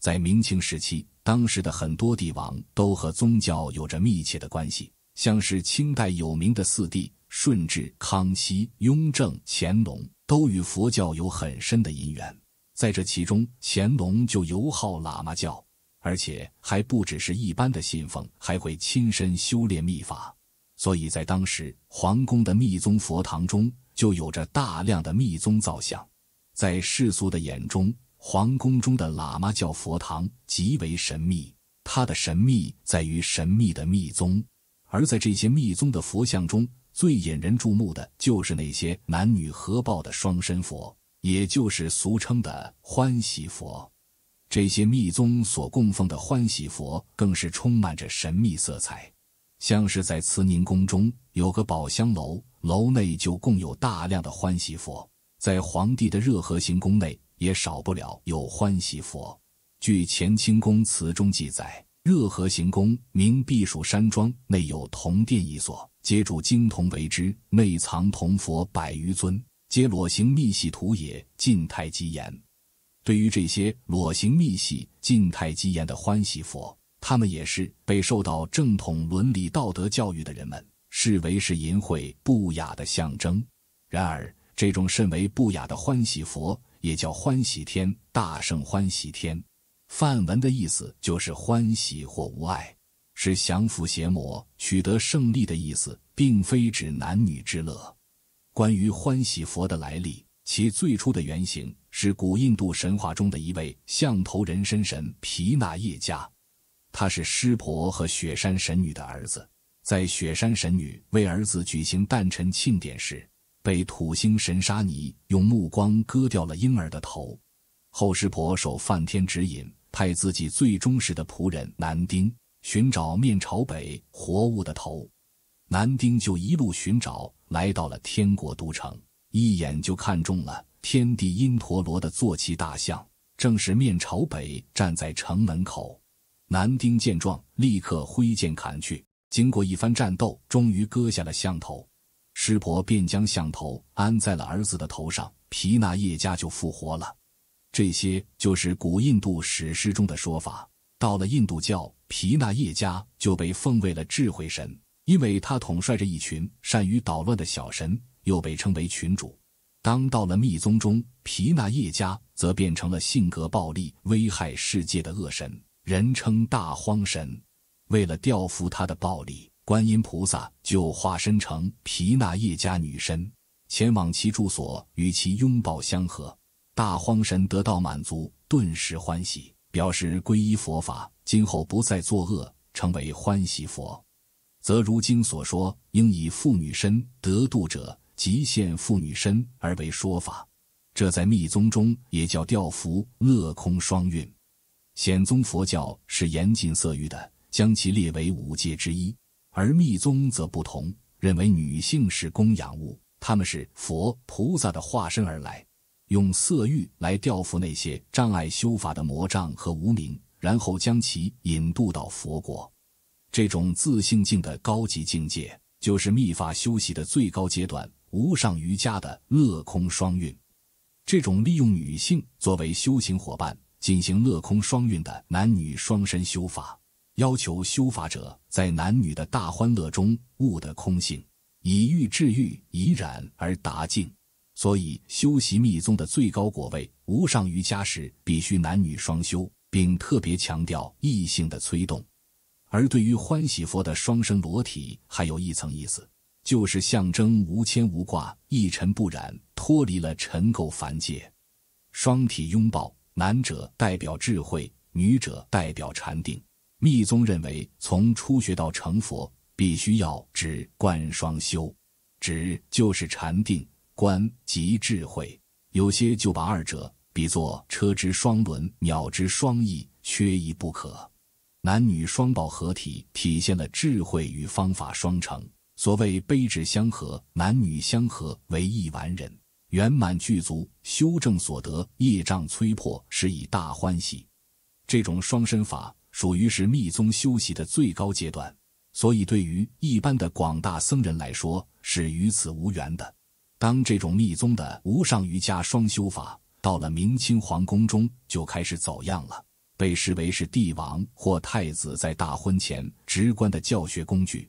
在明清时期，当时的很多帝王都和宗教有着密切的关系，像是清代有名的四帝——顺治、康熙、雍正、乾隆，都与佛教有很深的因缘。在这其中，乾隆就尤好喇嘛教，而且还不只是一般的信奉，还会亲身修炼秘法。所以在当时皇宫的密宗佛堂中，就有着大量的密宗造像。在世俗的眼中，皇宫中的喇嘛教佛堂极为神秘，它的神秘在于神秘的密宗。而在这些密宗的佛像中，最引人注目的就是那些男女合抱的双身佛，也就是俗称的欢喜佛。这些密宗所供奉的欢喜佛更是充满着神秘色彩，像是在慈宁宫中有个宝香楼，楼内就共有大量的欢喜佛。在皇帝的热河行宫内。也少不了有欢喜佛。据乾清宫词中记载，热河行宫名避暑山庄内有铜殿一所，皆铸精铜为之，内藏铜佛百余尊，皆裸形密系图也，尽太极言。对于这些裸形密系、尽太极言的欢喜佛，他们也是被受到正统伦理道德教育的人们视为是淫秽不雅的象征。然而，这种甚为不雅的欢喜佛。也叫欢喜天、大圣欢喜天。梵文的意思就是欢喜或无碍，是降伏邪魔、取得胜利的意思，并非指男女之乐。关于欢喜佛的来历，其最初的原型是古印度神话中的一位象头人身神——皮纳叶迦。他是湿婆和雪山神女的儿子。在雪山神女为儿子举行诞辰庆典时。被土星神沙尼用目光割掉了婴儿的头，后师婆受梵天指引，派自己最忠实的仆人南丁寻找面朝北活物的头。南丁就一路寻找，来到了天国都城，一眼就看中了天帝因陀罗的坐骑大象，正是面朝北站在城门口。南丁见状，立刻挥剑砍去。经过一番战斗，终于割下了象头。师婆便将像头安在了儿子的头上，皮纳叶加就复活了。这些就是古印度史诗中的说法。到了印度教，皮纳叶加就被奉为了智慧神，因为他统帅着一群善于捣乱的小神，又被称为群主。当到了密宗中，皮纳叶加则变成了性格暴力、危害世界的恶神，人称大荒神。为了调服他的暴力。观音菩萨就化身成皮那叶家女身，前往其住所与其拥抱相合。大荒神得到满足，顿时欢喜，表示皈依佛法，今后不再作恶，成为欢喜佛。则如经所说，应以妇女身得度者，即现妇女身而为说法。这在密宗中也叫调伏乐空双运。显宗佛教是严禁色欲的，将其列为五戒之一。而密宗则不同，认为女性是供养物，他们是佛菩萨的化身而来，用色欲来调伏那些障碍修法的魔障和无明，然后将其引渡到佛国。这种自性境的高级境界，就是密法修习的最高阶段——无上瑜伽的乐空双运。这种利用女性作为修行伙伴，进行乐空双运的男女双身修法。要求修法者在男女的大欢乐中悟得空性，以欲制欲，以染而达净。所以，修习密宗的最高果位无上瑜伽时，必须男女双修，并特别强调异性的催动。而对于欢喜佛的双生裸体，还有一层意思，就是象征无牵无挂、一尘不染，脱离了尘垢凡界。双体拥抱，男者代表智慧，女者代表禅定。密宗认为，从初学到成佛，必须要止观双修。止就是禅定，观即智慧。有些就把二者比作车之双轮，鸟之双翼，缺一不可。男女双抱合体，体现了智慧与方法双成。所谓悲智相合，男女相合为一完人，圆满具足，修正所得，业障摧破，是以大欢喜。这种双身法。属于是密宗修习的最高阶段，所以对于一般的广大僧人来说是与此无缘的。当这种密宗的无上瑜伽双修法到了明清皇宫中就开始走样了，被视为是帝王或太子在大婚前直观的教学工具。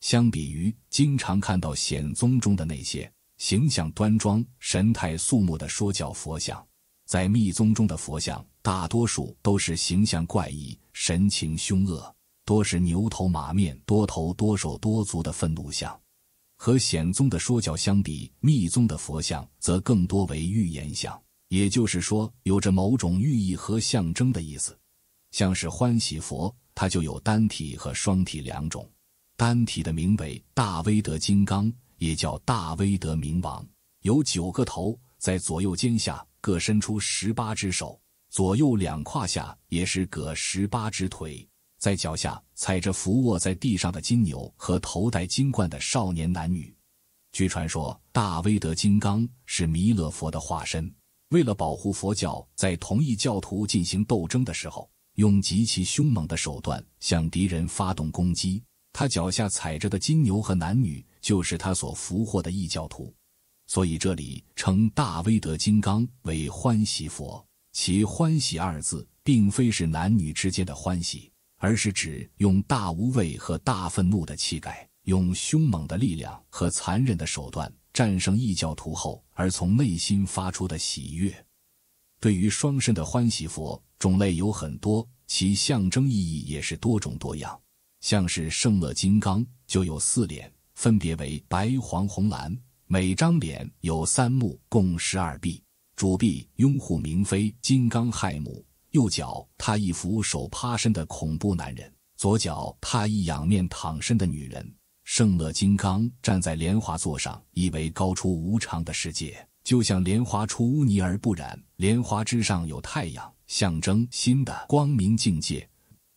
相比于经常看到显宗中的那些形象端庄、神态肃穆的说教佛像。在密宗中的佛像，大多数都是形象怪异、神情凶恶，多是牛头马面、多头多手多足的愤怒像。和显宗的说教相比，密宗的佛像则更多为预言像，也就是说，有着某种寓意和象征的意思。像是欢喜佛，它就有单体和双体两种。单体的名为大威德金刚，也叫大威德明王，有九个头，在左右肩下。各伸出十八只手，左右两胯下也是各十八只腿，在脚下踩着伏卧在地上的金牛和头戴金冠的少年男女。据传说，大威德金刚是弥勒佛的化身。为了保护佛教，在同一教徒进行斗争的时候，用极其凶猛的手段向敌人发动攻击。他脚下踩着的金牛和男女，就是他所俘获的异教徒。所以这里称大威德金刚为欢喜佛，其“欢喜”二字并非是男女之间的欢喜，而是指用大无畏和大愤怒的气概，用凶猛的力量和残忍的手段战胜异教徒后而从内心发出的喜悦。对于双身的欢喜佛，种类有很多，其象征意义也是多种多样。像是圣乐金刚就有四脸，分别为白、黄、红、蓝。每张脸有三目，共十二臂。主臂拥护明妃金刚亥母。右脚踏一扶手趴身的恐怖男人，左脚踏一仰面躺身的女人。圣乐金刚站在莲花座上，意为高出无常的世界，就像莲花出污泥而不染。莲花之上有太阳，象征新的光明境界。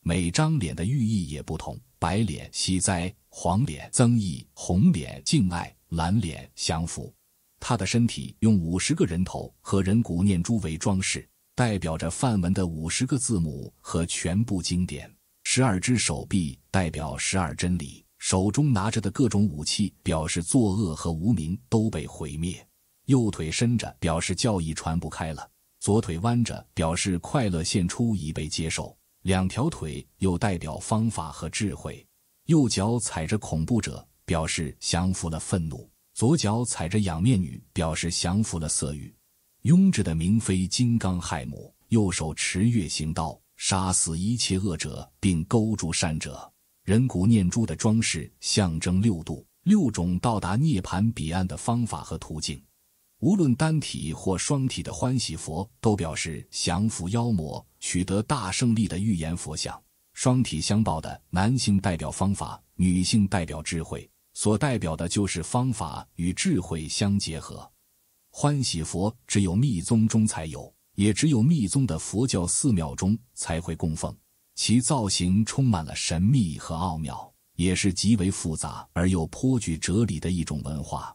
每张脸的寓意也不同：白脸喜灾，黄脸增益，红脸敬爱。蓝脸相符。他的身体用五十个人头和人骨念珠为装饰，代表着梵文的五十个字母和全部经典。十二只手臂代表十二真理，手中拿着的各种武器表示作恶和无名都被毁灭。右腿伸着表示教义传不开了，左腿弯着表示快乐献出已被接受。两条腿又代表方法和智慧，右脚踩着恐怖者。表示降服了愤怒，左脚踩着仰面女，表示降服了色欲。雍治的明妃金刚亥母，右手持月行刀，杀死一切恶者，并勾住善者。人骨念珠的装饰象征六度，六种到达涅盘彼岸的方法和途径。无论单体或双体的欢喜佛，都表示降服妖魔、取得大胜利的预言佛像。双体相报的男性代表方法，女性代表智慧。所代表的就是方法与智慧相结合。欢喜佛只有密宗中才有，也只有密宗的佛教寺庙中才会供奉。其造型充满了神秘和奥妙，也是极为复杂而又颇具哲理的一种文化。